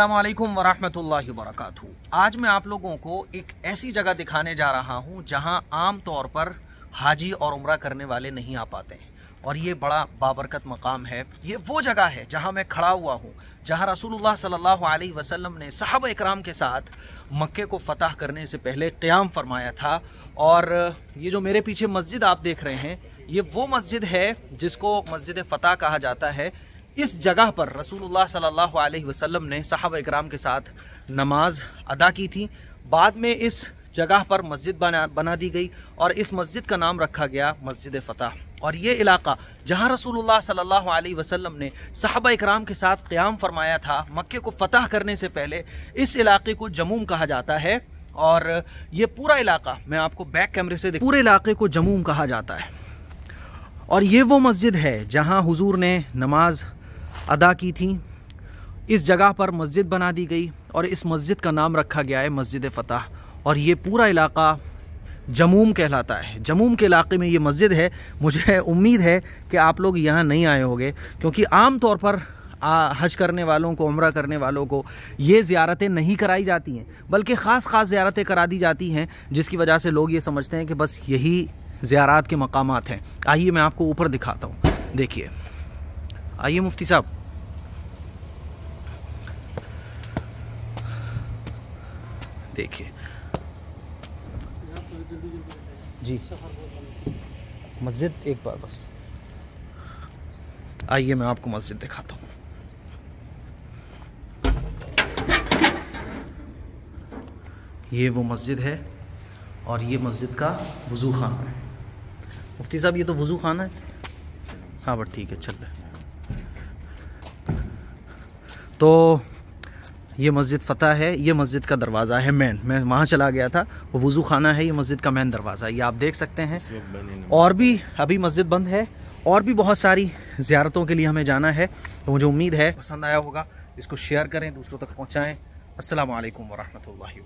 अल्लाम वरहमल वरक आज मैं आप लोगों को एक ऐसी जगह दिखाने जा रहा हूँ जहाँ आम तौर पर हाजी और उम्र करने वाले नहीं आ पाते हैं और ये बड़ा बाबरकत मकाम है ये वो जगह है जहाँ मैं खड़ा हुआ हूँ जहाँ रसूलुल्लाह सल्लल्लाहु अलैहि वसल्लम ने साहब इकराम के साथ मक्के को फ़तह करने से पहले क़्याम फरमाया था और ये जो मेरे पीछे मस्जिद आप देख रहे हैं ये वो मस्जिद है जिसको मस्जिद फ़तह कहा जाता है इस जगह पर रसूलुल्लाह सल्लल्लाहु अलैहि वसल्लम ने साहब इकराम के साथ नमाज अदा की थी बाद में इस जगह पर मस्जिद बना बना दी गई और इस मस्जिद का नाम रखा गया मस्जिद फ़तह और ये इलाका जहाँ रसूलुल्लाह सल्लल्लाहु अलैहि वसल्लम ने साहबा इकराम के साथ क़्याम फरमाया था मक्के को फ़तह करने से पहले इस इलाके को जमूम कहा जाता है और ये पूरा इलाका मैं आपको बैक कैमरे से पूरे इलाके को जमूम कहा जाता है और ये वो मस्जिद है जहाँ हुजूर ने नमाज़ अदा की थी इस जगह पर मस्जिद बना दी गई और इस मस्जिद का नाम रखा गया है मस्जिद फ़तह और ये पूरा इलाका जमूम कहलाता है जमूम के इलाके में ये मस्जिद है मुझे उम्मीद है कि आप लोग यहाँ नहीं आए होंगे क्योंकि आम तौर पर आ, हज करने वालों को उम्र करने वालों को ये ज़्यारतें नहीं कराई जाती हैं बल्कि ख़ास ख़ास ज़्यारतें करा दी जाती हैं जिसकी वजह से लोग ये समझते हैं कि बस यही ज़्यारत के मकाम हैं आइए मैं आपको ऊपर दिखाता हूँ देखिए आइए मुफ्ती साहब देखिए जी मस्जिद एक बार बस आइए मैं आपको मस्जिद दिखाता हूँ ये वो मस्जिद है और ये मस्जिद का वज़ू खाना है मुफ्ती साहब ये तो वज़ू खाना है हाँ बट ठीक है चल रहा है तो ये मस्जिद फ़तह है ये मस्जिद का दरवाज़ा है मेन मैं वहाँ चला गया था वो वज़ू खाना है ये मस्जिद का मेन दरवाज़ा ये आप देख सकते हैं और भी अभी मस्जिद बंद है और भी बहुत सारी ज़्यारतों के लिए हमें जाना है तो मुझे उम्मीद है पसंद आया होगा इसको शेयर करें दूसरों तक पहुँचाएँ असल वरहमल